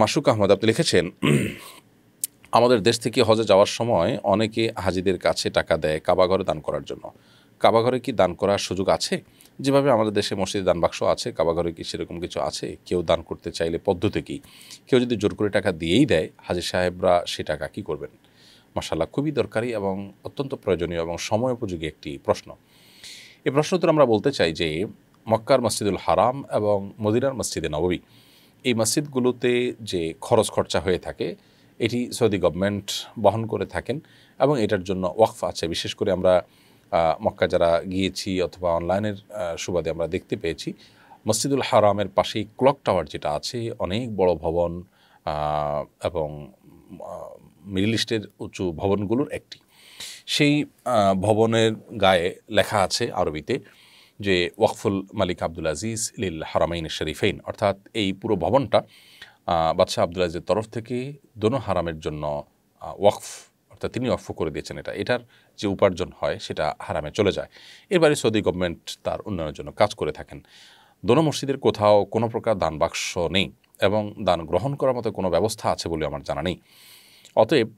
মাসুক আহমদ আপনি লিখেছেন আমাদের দেশ থেকে হজে যাওয়ার সময় অনেকে হাজিদের কাছে টাকা দেয় কাবাঘরে দান করার জন্য কাবাঘরে কি দান করার সুযোগ আছে যেভাবে আমাদের দেশে মসজিদে দান বাক্স আছে কাবাঘরে কি সেরকম কিছু আছে কেউ দান করতে চাইলে পদ্ধতি কী কেউ যদি জোর করে টাকা দিয়েই দেয় হাজির সাহেবরা সে টাকা কী করবেন মাসাল্লাহ খুবই দরকারি এবং অত্যন্ত প্রয়োজনীয় এবং সময় উপযোগী একটি প্রশ্ন এই প্রশ্ন উত্তর আমরা বলতে চাই যে মক্কার মসজিদুল হারাম এবং মদিনার মসজিদে নবী এই মসজিদগুলোতে যে খরচ খরচা হয়ে থাকে এটি সৌদি গভর্নমেন্ট বহন করে থাকেন এবং এটার জন্য ওয়াকফ আছে বিশেষ করে আমরা মক্কা যারা গিয়েছি অথবা অনলাইনের সুবাদে আমরা দেখতে পেয়েছি মসজিদুল হারামের পাশেই ক্লক টাওয়ার যেটা আছে অনেক বড় ভবন এবং মিডল ইস্টের উঁচু ভবনগুলোর একটি সেই ভবনের গায়ে লেখা আছে আরবিতে যে ওয়াকফুল মালিক আব্দুল আজিজ লিল হারামাইন শরীফেইন অর্থাৎ এই পুরো ভবনটা বাদশাহ আব্দুল আজিজের তরফ থেকে দোনো হারামের জন্য ওয়াকফ অর্থাৎ তিনি ওয়াকফ করে দিয়েছেন এটা এটার যে উপার্জন হয় সেটা হারামে চলে যায় এবারে সৌদি গভর্নমেন্ট তার উন্নয়নের জন্য কাজ করে থাকেন দোনো মসজিদের কোথাও কোনো প্রকার দান বাক্স নেই এবং দান গ্রহণ করার মতো কোনো ব্যবস্থা আছে বলে আমার জানা নেই অতএব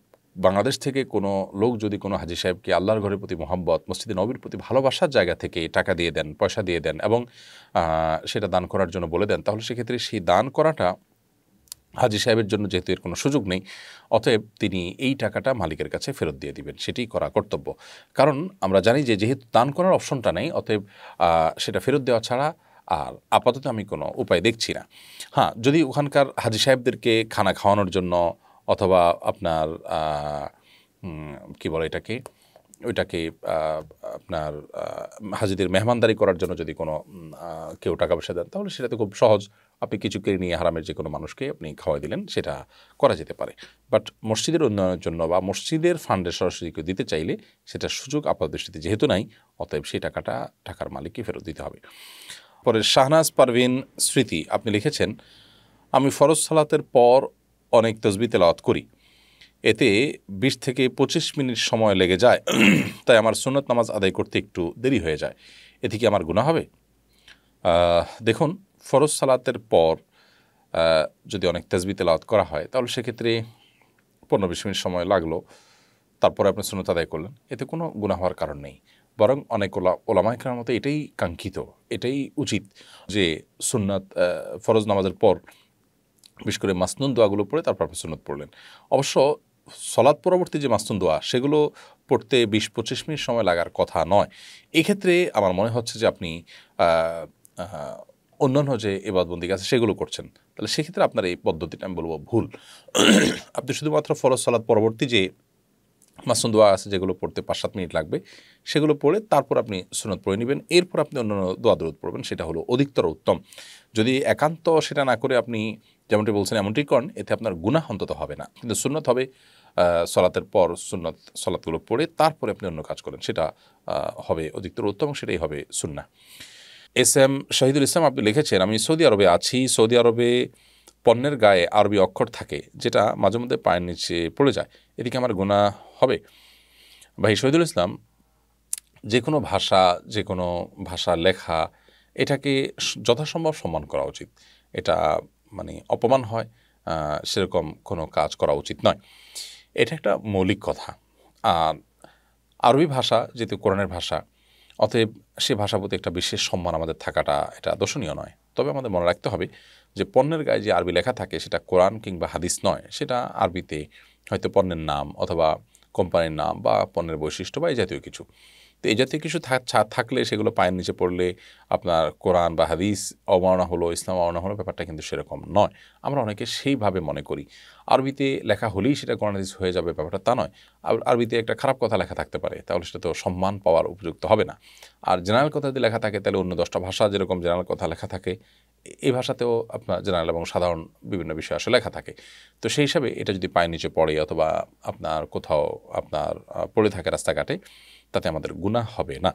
বাংলাদেশ থেকে কোনো লোক যদি কোনো হাজি সাহেবকে আল্লাহর ঘরের প্রতি মোহাম্বত মসজিদে নবীর প্রতি ভালোবাসার জায়গা থেকে টাকা দিয়ে দেন পয়সা দিয়ে দেন এবং সেটা দান করার জন্য বলে দেন তাহলে সেক্ষেত্রে সেই দান করাটা হাজি সাহেবের জন্য যেহেতু এর কোনো সুযোগ নেই অতএব তিনি এই টাকাটা মালিকের কাছে ফেরত দিয়ে দিবেন সেটি করা কর্তব্য কারণ আমরা জানি যে যেহেতু দান করার অপশনটা নেই অতএব সেটা ফেরত দেওয়া ছাড়া আর আপাতত আমি কোনো উপায় দেখছি না হ্যাঁ যদি ওখানকার হাজি সাহেবদেরকে খানা খাওয়ানোর জন্য অথবা আপনার কি বলে এটাকে ওইটাকে আপনার হাজিদের মেহমানদারি করার জন্য যদি কোনো কেউ টাকা পয়সা দেন তাহলে সেটাতে খুব সহজ আপনি কিছু কিনে নিয়ে হারামের যে কোনো মানুষকে আপনি খাওয়াই দিলেন সেটা করা যেতে পারে বাট মসজিদের উন্নয়নের জন্য বা মসজিদের ফান্ডে সরাসরি কেউ দিতে চাইলে সেটা সুযোগ আপাত দৃষ্টিতে যেহেতু নাই অতএব সেই টাকাটা টাকার মালিককে ফেরত দিতে হবে পরে শাহনাজ পারভিন স্মৃতি আপনি লিখেছেন আমি ফরজ সালাতের পর অনেক তসবি তেলাওয়াত করি এতে ২০ থেকে ২৫ মিনিট সময় লেগে যায় তাই আমার সুনত নামাজ আদায় করতে একটু দেরি হয়ে যায় এতে কি আমার গুণা হবে দেখুন ফরজ সালাতের পর যদি অনেক তসবি তেলাওয়াত করা হয় তাহলে সেক্ষেত্রে পনেরো বিশ মিনিট সময় লাগলো তারপরে আপনি সুনত আদায় করলেন এতে কোনো গুণা হওয়ার কারণ নেই বরং অনেক ওলা ওলামাইকরার মতো এটাই কাঙ্ক্ষিত এটাই উচিত যে সুন্নাত ফরজ নামাজের পর বিশেষ করে মাসনুন দোয়াগুলো পড়ে তারপর আপনি পড়লেন অবশ্য সলাদ পরবর্তী যে মাসনুন দোয়া সেগুলো পড়তে বিশ পঁচিশ মিনিট সময় লাগার কথা নয় এক্ষেত্রে আমার মনে হচ্ছে যে আপনি অন্যান্য যে এবাদবন্দি আছে সেগুলো করছেন তাহলে সেক্ষেত্রে আপনার এই পদ্ধতিটা আমি বলবো ভুল আপনি শুধুমাত্র ফরজ সলাদ পরবর্তী যে মাসুন দোয়া আছে যেগুলো পড়তে পাঁচ সাত মিনিট লাগবে সেগুলো পড়ে তারপর আপনি সুনত পড়ে নেবেন এরপর আপনি অন্যান্য দোয়া দরুদ পড়বেন সেটা হলো অধিকতর উত্তম যদি একান্ত সেটা না করে আপনি যেমনটি বলছেন এমনটি করেন এতে আপনার গুণা অন্তত হবে না কিন্তু সুন্নত হবে সলাতের পর সুন্নত সলাতগুলো পড়ে তারপরে আপনি অন্য কাজ করেন সেটা হবে অধিকতর উত্তম সেটাই হবে সুন্না এস এম শহীদুল ইসলাম আপনি লিখেছেন আমি সৌদি আরবে আছি সৌদি আরবে পণ্যের গায়ে আরবি অক্ষর থাকে যেটা মাঝে মধ্যে পায়ের নিচে পড়ে যায় এদিকে আমার গুণা হবে ভাই শহীদুল ইসলাম যে কোনো ভাষা যে কোনো ভাষা লেখা এটাকে যথাসম্ভব সম্মান করা উচিত এটা মানে অপমান হয় সেরকম কোনো কাজ করা উচিত নয় এটা একটা মৌলিক কথা আর আরবি ভাষা যেহেতু কোরআনের ভাষা অতএব সে ভাষা প্রতি একটা বিশেষ সম্মান আমাদের থাকাটা এটা দর্শনীয় নয় তবে আমাদের মনে রাখতে হবে যে পণ্যের গায়ে যে আরবি লেখা থাকে সেটা কোরআন কিংবা হাদিস নয় সেটা আরবিতে হয়তো পণ্যের নাম অথবা কোম্পানির নাম বা পণ্যের বৈশিষ্ট্য বা এই জাতীয় কিছু তো এই জাতীয় কিছু ছাদ থাকলে সেগুলো পায়ের নিচে পড়লে আপনার কোরআন বা হাদিস অবমাননা হলো ইসলাম অবমাননা হলো ব্যাপারটা কিন্তু সেরকম নয় আমরা অনেকে সেইভাবে মনে করি আরবিতে লেখা হলেই সেটা কোরআন হাদিস হয়ে যাবে ব্যাপারটা তা নয় আরবিতে একটা খারাপ কথা লেখা থাকতে পারে তাহলে সেটা তো সম্মান পাওয়ার উপযুক্ত হবে না আর জেনারেল কথা যদি লেখা থাকে তাহলে অন্য দশটা ভাষা যেরকম জেনারেল কথা লেখা থাকে এই ভাষাতেও আপনার জেনারেল এবং সাধারণ বিভিন্ন বিষয় আসলে লেখা থাকে তো সেই হিসাবে এটা যদি পায়ের নিচে পড়ে অথবা আপনার কোথাও আপনার পড়ে থাকে রাস্তাঘাটে তাতে আমাদের গুণা হবে না